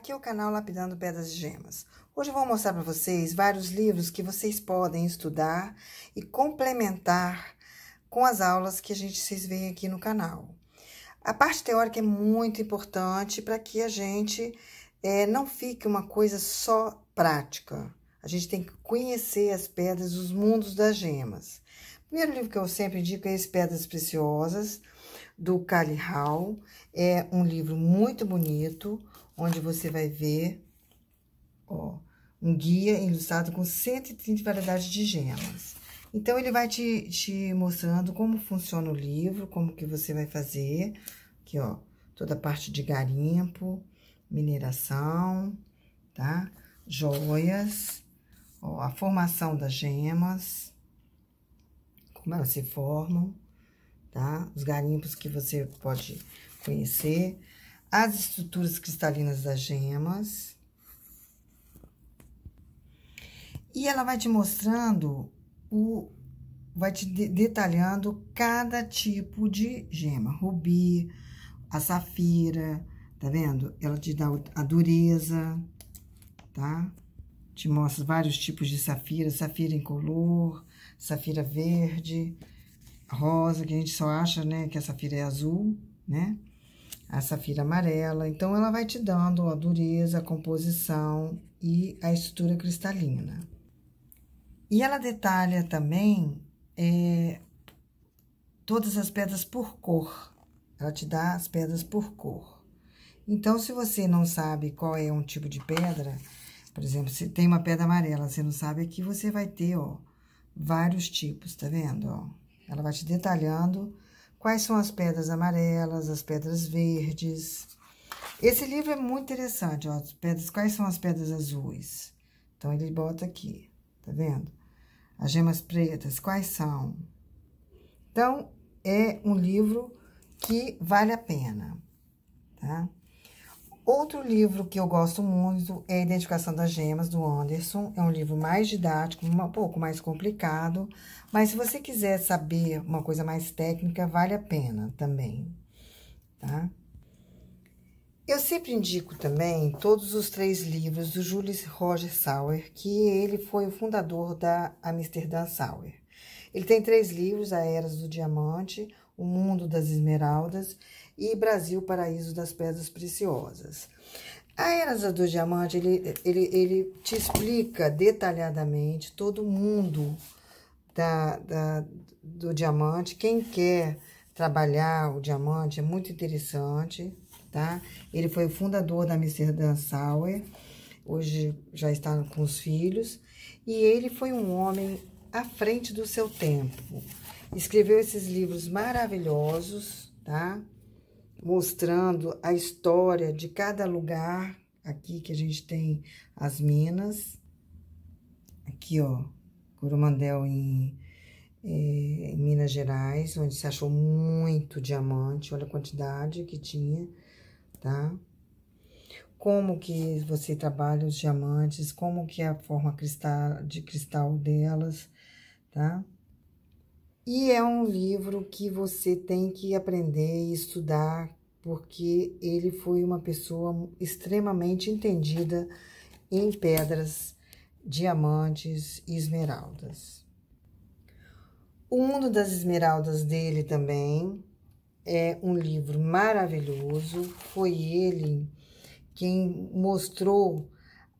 Aqui é o canal Lapidando Pedras e Gemas. Hoje eu vou mostrar para vocês vários livros que vocês podem estudar e complementar com as aulas que a gente vocês veem aqui no canal. A parte teórica é muito importante para que a gente é, não fique uma coisa só prática. A gente tem que conhecer as pedras, os mundos das gemas. O primeiro livro que eu sempre indico é esse Pedras Preciosas, do Cali Hall. É um livro muito bonito onde você vai ver, ó, um guia ilustrado com 130 variedades de gemas. Então, ele vai te, te mostrando como funciona o livro, como que você vai fazer. Aqui, ó, toda a parte de garimpo, mineração, tá? Joias, ó, a formação das gemas, como elas se formam, tá? Os garimpos que você pode conhecer as estruturas cristalinas das gemas. E ela vai te mostrando o vai te detalhando cada tipo de gema, rubi, a safira, tá vendo? Ela te dá a dureza, tá? Te mostra vários tipos de safira, safira incolor, safira verde, rosa, que a gente só acha, né, que a safira é azul, né? a safira amarela. Então, ela vai te dando a dureza, a composição e a estrutura cristalina. E ela detalha também é, todas as pedras por cor. Ela te dá as pedras por cor. Então, se você não sabe qual é um tipo de pedra, por exemplo, se tem uma pedra amarela, você não sabe aqui, você vai ter, ó, vários tipos, tá vendo? Ó, ela vai te detalhando quais são as pedras amarelas, as pedras verdes. Esse livro é muito interessante, ó, as pedras, quais são as pedras azuis? Então, ele bota aqui, tá vendo? As gemas pretas, quais são? Então, é um livro que vale a pena, tá? Outro livro que eu gosto muito é Identificação das Gemas, do Anderson. É um livro mais didático, um pouco mais complicado, mas se você quiser saber uma coisa mais técnica, vale a pena também, tá? Eu sempre indico também todos os três livros do Julius Roger Sauer, que ele foi o fundador da Amsterdã Sauer. Ele tem três livros, A Eras do Diamante, O Mundo das Esmeraldas e Brasil Paraíso das Pedras Preciosas. A Eras do Diamante, ele, ele, ele te explica detalhadamente todo mundo da, da, do diamante. Quem quer trabalhar o diamante é muito interessante, tá? Ele foi o fundador da Amsterdã Sauer, hoje já está com os filhos, e ele foi um homem à frente do seu tempo. Escreveu esses livros maravilhosos, tá? mostrando a história de cada lugar. Aqui que a gente tem as minas. Aqui, ó, Coromandel em, é, em Minas Gerais, onde se achou muito diamante. Olha a quantidade que tinha, tá? Como que você trabalha os diamantes, como que é a forma cristal, de cristal delas, Tá? E é um livro que você tem que aprender e estudar, porque ele foi uma pessoa extremamente entendida em pedras, diamantes e esmeraldas. O Mundo das Esmeraldas dele também é um livro maravilhoso. Foi ele quem mostrou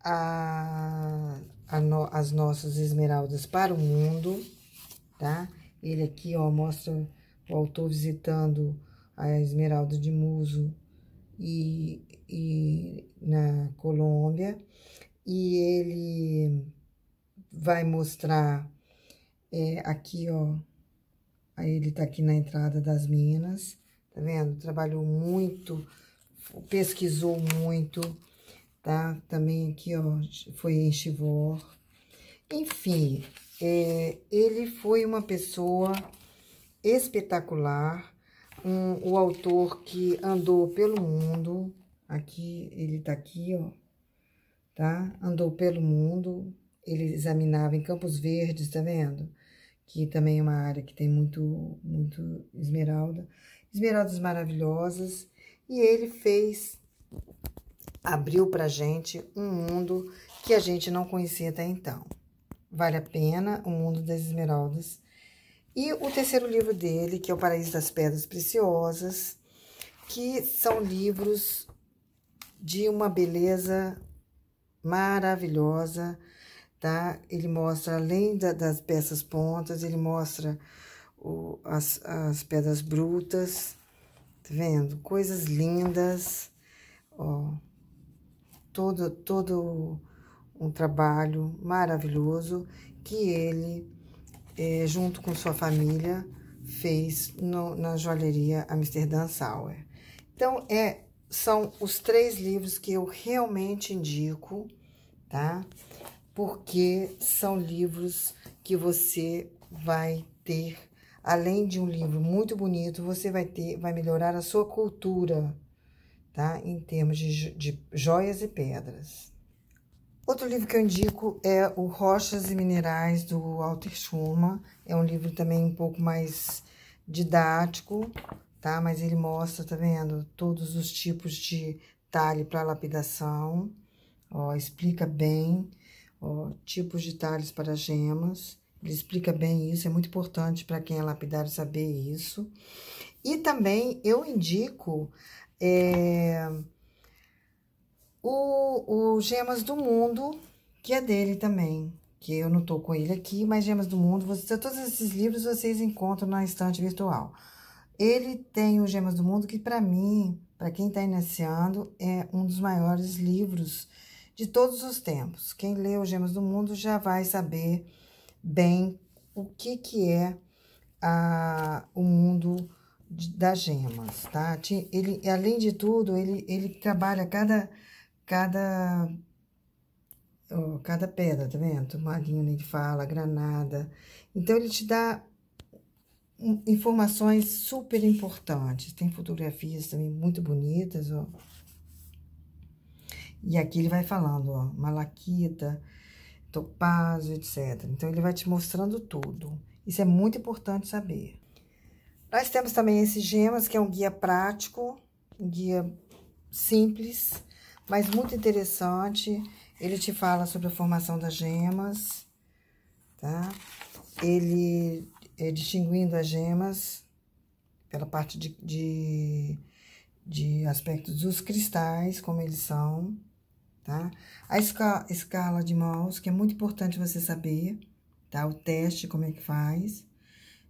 a, a no, as nossas esmeraldas para o mundo, tá? Ele aqui, ó, mostra o autor visitando a Esmeralda de Muso e, e na Colômbia. E ele vai mostrar é, aqui, ó, aí ele tá aqui na entrada das Minas, tá vendo? Trabalhou muito, pesquisou muito, tá? Também aqui, ó, foi em Chivor. Enfim, é, ele foi uma pessoa espetacular, um, o autor que andou pelo mundo, aqui, ele tá aqui, ó, tá? Andou pelo mundo, ele examinava em Campos Verdes, tá vendo? Que também é uma área que tem muito, muito esmeralda. Esmeraldas maravilhosas. E ele fez, abriu pra gente um mundo que a gente não conhecia até então. Vale a Pena, O Mundo das Esmeraldas. E o terceiro livro dele, que é O Paraíso das Pedras Preciosas, que são livros de uma beleza maravilhosa, tá? Ele mostra, além da, das peças pontas, ele mostra o, as, as pedras brutas, tá vendo? Coisas lindas, ó. Todo, todo um trabalho maravilhoso que ele, é, junto com sua família, fez no, na joalheria Amsterdã Sauer. Então, é, são os três livros que eu realmente indico, tá? Porque são livros que você vai ter, além de um livro muito bonito, você vai ter, vai melhorar a sua cultura, tá? Em termos de, de joias e pedras. Outro livro que eu indico é o Rochas e Minerais, do Walter Schumann. É um livro também um pouco mais didático, tá? Mas ele mostra, tá vendo? Todos os tipos de talhe para lapidação. Ó, explica bem, ó, tipos de talhes para gemas. Ele explica bem isso, é muito importante para quem é lapidário saber isso. E também eu indico... É o, o Gemas do Mundo, que é dele também, que eu não tô com ele aqui, mas Gemas do Mundo, você, todos esses livros vocês encontram na estante virtual. Ele tem o Gemas do Mundo, que para mim, para quem está iniciando, é um dos maiores livros de todos os tempos. Quem lê o Gemas do Mundo já vai saber bem o que que é a, o mundo de, das gemas, tá? Ele, além de tudo, ele, ele trabalha cada cada, cada pedra, tá vendo? Marinho ele fala, granada. Então, ele te dá informações super importantes. Tem fotografias também muito bonitas, ó. E aqui ele vai falando, ó, malaquita, topázio, etc. Então, ele vai te mostrando tudo. Isso é muito importante saber. Nós temos também esses Gemas, que é um guia prático, um guia simples, mas muito interessante. Ele te fala sobre a formação das gemas, tá? Ele é distinguindo as gemas pela parte de, de, de aspectos dos cristais, como eles são, tá? A escala, escala de Mohs, que é muito importante você saber, tá? O teste, como é que faz.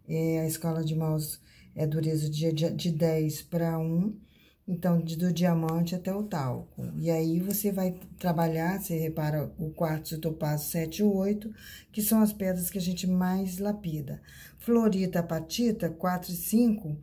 É, a escala de Mohs é dureza de, de, de 10 para 1. Então, do diamante até o talco. E aí, você vai trabalhar, você repara o quartzo, o topázio 7 e 8, que são as pedras que a gente mais lapida. Florita, apatita, 4 e 5,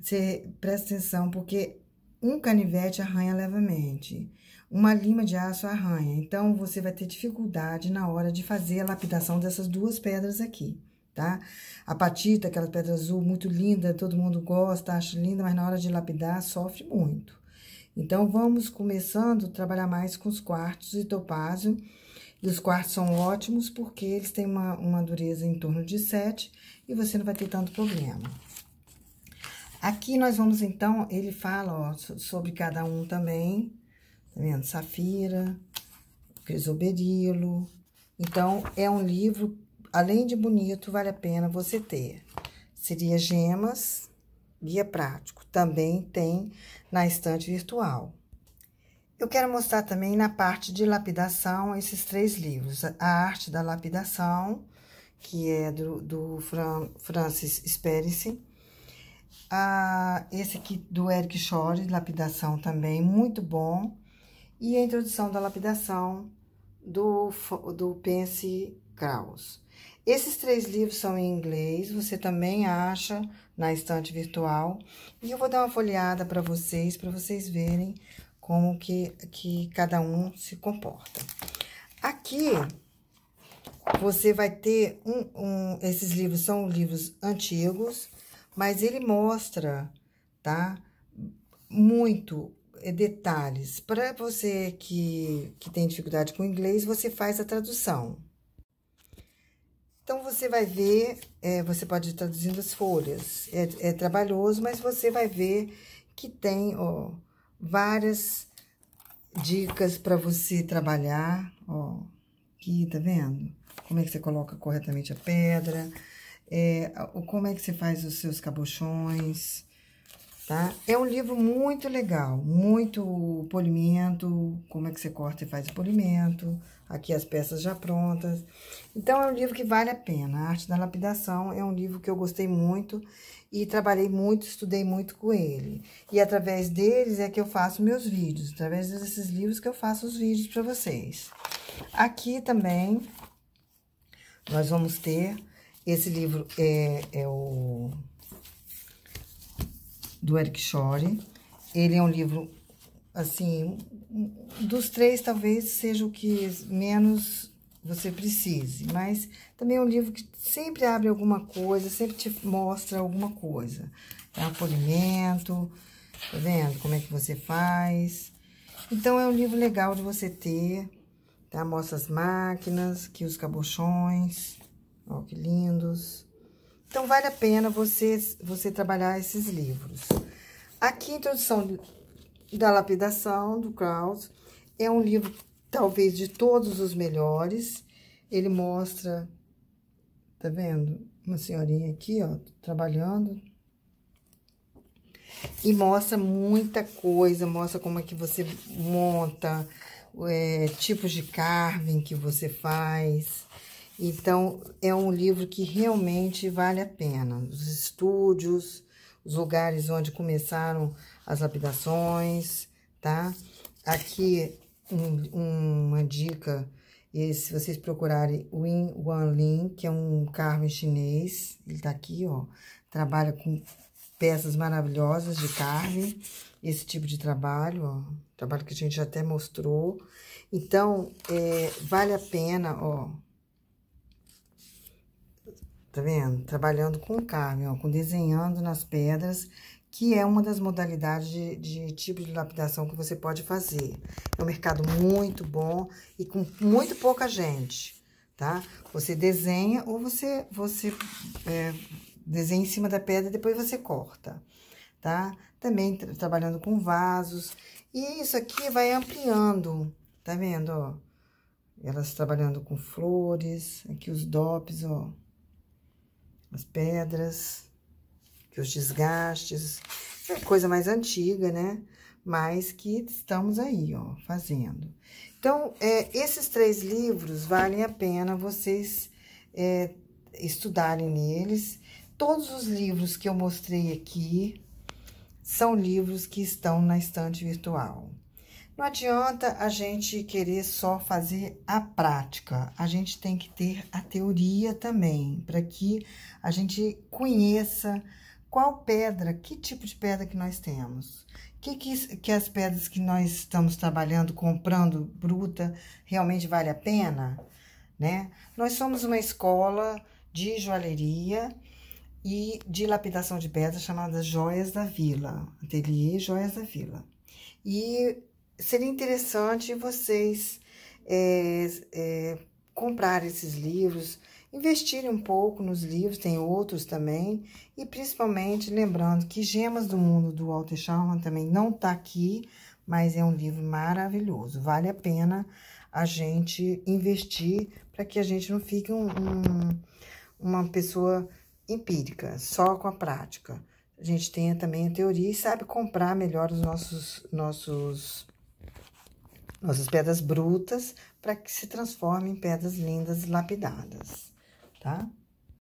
você presta atenção, porque um canivete arranha levemente, uma lima de aço arranha. Então, você vai ter dificuldade na hora de fazer a lapidação dessas duas pedras aqui tá? a patita aquela pedra azul muito linda, todo mundo gosta, acha linda, mas na hora de lapidar sofre muito. Então, vamos começando a trabalhar mais com os quartos e topázio. E os quartos são ótimos porque eles têm uma, uma dureza em torno de 7 e você não vai ter tanto problema. Aqui nós vamos, então, ele fala ó, sobre cada um também, tá vendo? Safira, crisoberilo. Então, é um livro além de bonito, vale a pena você ter. Seria gemas, guia prático. Também tem na estante virtual. Eu quero mostrar também na parte de lapidação esses três livros. A Arte da Lapidação, que é do, do Fran, Francis Sperice. Ah, esse aqui do Eric Shore, Lapidação também, muito bom. E a Introdução da Lapidação, do, do Pense Krauss. Esses três livros são em inglês, você também acha na estante virtual. E eu vou dar uma folheada para vocês, para vocês verem como que, que cada um se comporta. Aqui, você vai ter um, um... Esses livros são livros antigos, mas ele mostra, tá? Muito eh, detalhes. Para você que, que tem dificuldade com inglês, você faz a tradução. Então, você vai ver, é, você pode ir traduzindo as folhas. É, é trabalhoso, mas você vai ver que tem ó, várias dicas para você trabalhar. Ó, aqui, tá vendo? Como é que você coloca corretamente a pedra, é, como é que você faz os seus cabochões tá? É um livro muito legal, muito polimento, como é que você corta e faz o polimento, aqui as peças já prontas. Então, é um livro que vale a pena. A Arte da Lapidação é um livro que eu gostei muito e trabalhei muito, estudei muito com ele. E através deles é que eu faço meus vídeos, através desses livros que eu faço os vídeos para vocês. Aqui também nós vamos ter esse livro é, é o do Eric Shore. Ele é um livro, assim, dos três talvez seja o que menos você precise, mas também é um livro que sempre abre alguma coisa, sempre te mostra alguma coisa. É um polimento, tá vendo como é que você faz? Então, é um livro legal de você ter, tá? Mostra as máquinas, aqui os cabochões, ó, que lindos. Então, vale a pena você, você trabalhar esses livros. Aqui, Introdução da Lapidação, do Krauss, é um livro, talvez, de todos os melhores. Ele mostra, tá vendo? Uma senhorinha aqui, ó, trabalhando. E mostra muita coisa, mostra como é que você monta, é, tipos de carving que você faz, então, é um livro que realmente vale a pena. Os estúdios, os lugares onde começaram as lapidações, tá? Aqui, um, uma dica, e se vocês procurarem o Yin Lin, que é um carro chinês, ele tá aqui, ó, trabalha com peças maravilhosas de carne, esse tipo de trabalho, ó, trabalho que a gente até mostrou. Então, é, vale a pena, ó, tá vendo? Trabalhando com carne, ó, com desenhando nas pedras, que é uma das modalidades de, de tipo de lapidação que você pode fazer. É um mercado muito bom e com muito pouca gente, tá? Você desenha ou você, você é, desenha em cima da pedra e depois você corta, tá? Também tra trabalhando com vasos. E isso aqui vai ampliando, tá vendo, ó? Elas trabalhando com flores, aqui os dopes, ó as pedras, que os desgastes, é coisa mais antiga, né? Mas que estamos aí, ó, fazendo. Então, é, esses três livros valem a pena vocês é, estudarem neles. Todos os livros que eu mostrei aqui são livros que estão na estante virtual. Não adianta a gente querer só fazer a prática, a gente tem que ter a teoria também, para que a gente conheça qual pedra, que tipo de pedra que nós temos. Que, que, que as pedras que nós estamos trabalhando, comprando bruta, realmente vale a pena? Né? Nós somos uma escola de joalheria e de lapidação de pedra chamada Joias da Vila, Ateliê Joias da Vila. E seria interessante vocês é, é, comprar esses livros, investirem um pouco nos livros, tem outros também, e principalmente lembrando que Gemas do Mundo do Walter Sherman também não está aqui, mas é um livro maravilhoso, vale a pena a gente investir para que a gente não fique um, um, uma pessoa empírica, só com a prática. A gente tenha também a teoria e sabe comprar melhor os nossos, nossos nossas pedras brutas, para que se transformem em pedras lindas lapidadas, tá?